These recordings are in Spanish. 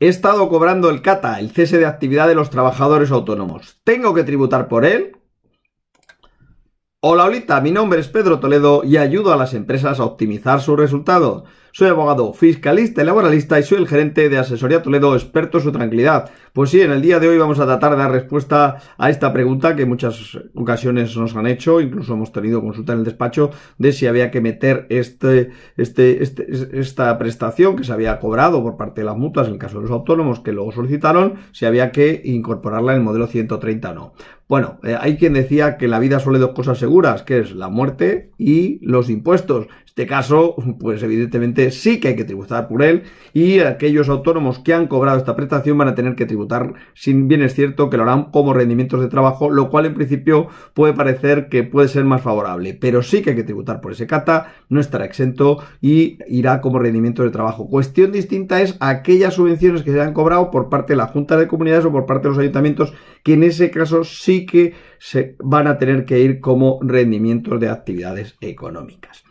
He estado cobrando el CATA, el cese de actividad de los trabajadores autónomos. ¿Tengo que tributar por él? Hola, Olita, mi nombre es Pedro Toledo y ayudo a las empresas a optimizar su resultado. Soy abogado fiscalista y laboralista y soy el gerente de Asesoría Toledo, experto en su tranquilidad. Pues sí, en el día de hoy vamos a tratar de dar respuesta a esta pregunta que muchas ocasiones nos han hecho, incluso hemos tenido consulta en el despacho de si había que meter este, este, este esta prestación que se había cobrado por parte de las mutuas en el caso de los autónomos que luego solicitaron, si había que incorporarla en el modelo 130 o no. Bueno, eh, hay quien decía que la vida suele dos cosas seguras, que es la muerte y los impuestos este caso, pues evidentemente sí que hay que tributar por él y aquellos autónomos que han cobrado esta prestación van a tener que tributar, sin bien es cierto que lo harán como rendimientos de trabajo, lo cual en principio puede parecer que puede ser más favorable, pero sí que hay que tributar por ese cata, no estará exento y irá como rendimiento de trabajo. Cuestión distinta es aquellas subvenciones que se han cobrado por parte de la Junta de Comunidades o por parte de los ayuntamientos, que en ese caso sí que se van a tener que ir como rendimientos de actividades económicas.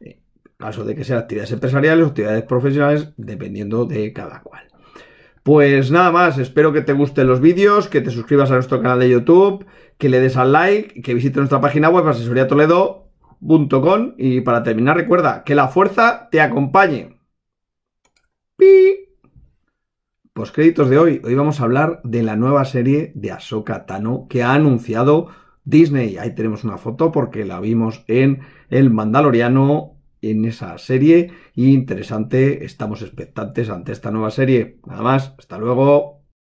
En eh, caso de que sean actividades empresariales o actividades profesionales, dependiendo de cada cual. Pues nada más, espero que te gusten los vídeos, que te suscribas a nuestro canal de YouTube, que le des al like, que visites nuestra página web asesoriatoledo.com y para terminar recuerda que la fuerza te acompañe. ¡Pi! Pues créditos de hoy, hoy vamos a hablar de la nueva serie de Ahsoka Tano que ha anunciado Disney. Ahí tenemos una foto porque la vimos en El Mandaloriano, en esa serie. Interesante, estamos expectantes ante esta nueva serie. Nada más, hasta luego.